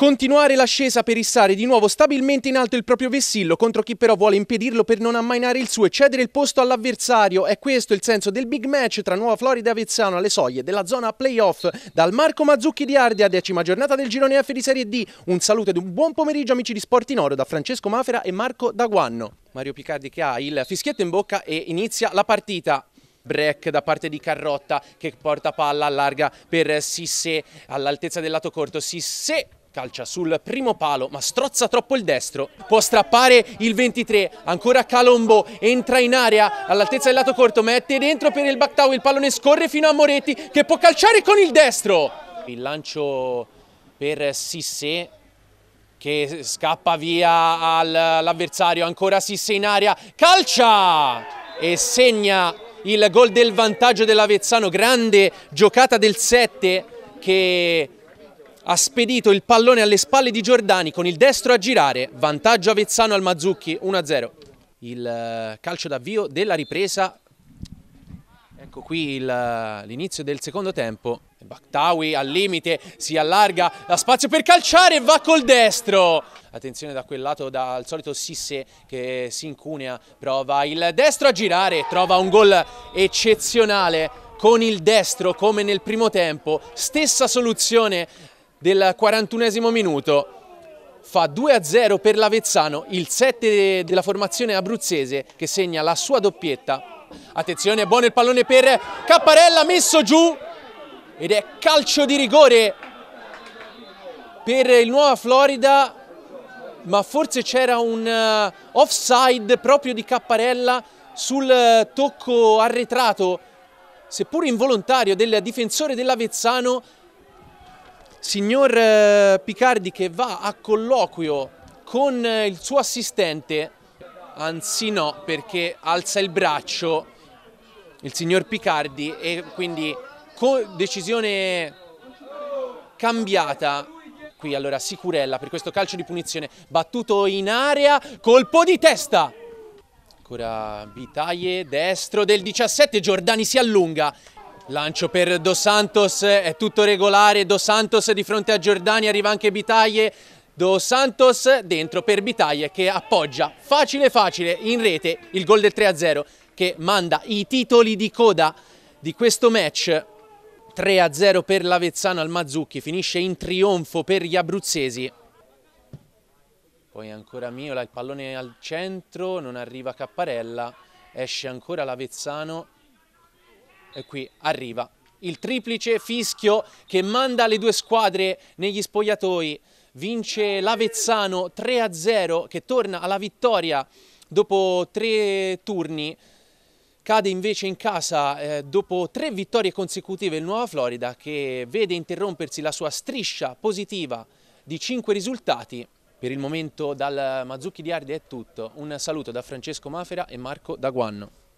Continuare l'ascesa per issare di nuovo stabilmente in alto il proprio vessillo contro chi però vuole impedirlo per non ammainare il suo e cedere il posto all'avversario. È questo il senso del big match tra Nuova Florida e Avezzano alle soglie della zona playoff. Dal Marco Mazzucchi di Ardia, decima giornata del girone F di Serie D. Un saluto ed un buon pomeriggio amici di Sport in Oro da Francesco Mafera e Marco Daguanno. Mario Picardi che ha il fischietto in bocca e inizia la partita break da parte di Carrotta che porta palla allarga per Sisse all'altezza del lato corto Sisse Calcia sul primo palo ma strozza troppo il destro, può strappare il 23, ancora Calombo entra in area all'altezza del lato corto, mette dentro per il Bactau, il pallone scorre fino a Moretti che può calciare con il destro. Il lancio per Sissé che scappa via all'avversario, ancora Sissé in area, calcia e segna il gol del vantaggio dell'Avezzano, grande giocata del 7 che ha spedito il pallone alle spalle di Giordani con il destro a girare, vantaggio Avezzano al Mazzucchi 1-0. Il eh, calcio d'avvio della ripresa, ecco qui eh, l'inizio del secondo tempo, Baktawi al limite, si allarga, la spazio per calciare e va col destro. Attenzione da quel lato, dal solito Sisse che si incunea, prova il destro a girare, trova un gol eccezionale con il destro come nel primo tempo, stessa soluzione del 41 minuto fa 2-0 per l'Avezzano, il 7 della formazione abruzzese che segna la sua doppietta. Attenzione, buono il pallone per Capparella, messo giù ed è calcio di rigore per il Nuova Florida, ma forse c'era un eh, offside proprio di Capparella sul eh, tocco arretrato, seppur involontario, del difensore dell'Avezzano Signor eh, Picardi che va a colloquio con eh, il suo assistente, anzi no perché alza il braccio il signor Picardi e quindi decisione cambiata qui allora Sicurella per questo calcio di punizione battuto in area colpo di testa ancora Bitaie destro del 17 Giordani si allunga Lancio per Dos Santos, è tutto regolare, Dos Santos di fronte a Giordani, arriva anche Bitaglie, Dos Santos dentro per Bitaglie che appoggia facile facile in rete il gol del 3-0 che manda i titoli di coda di questo match. 3-0 per l'Avezzano al Mazzucchi, finisce in trionfo per gli abruzzesi. Poi ancora Miola, il pallone al centro, non arriva Capparella, esce ancora l'Avezzano e qui arriva il triplice fischio che manda le due squadre negli spogliatoi. Vince l'Avezzano 3-0 che torna alla vittoria dopo tre turni. Cade invece in casa eh, dopo tre vittorie consecutive il Nuova Florida che vede interrompersi la sua striscia positiva di cinque risultati. Per il momento dal Mazzucchi di Arde è tutto. Un saluto da Francesco Mafera e Marco Daguanno.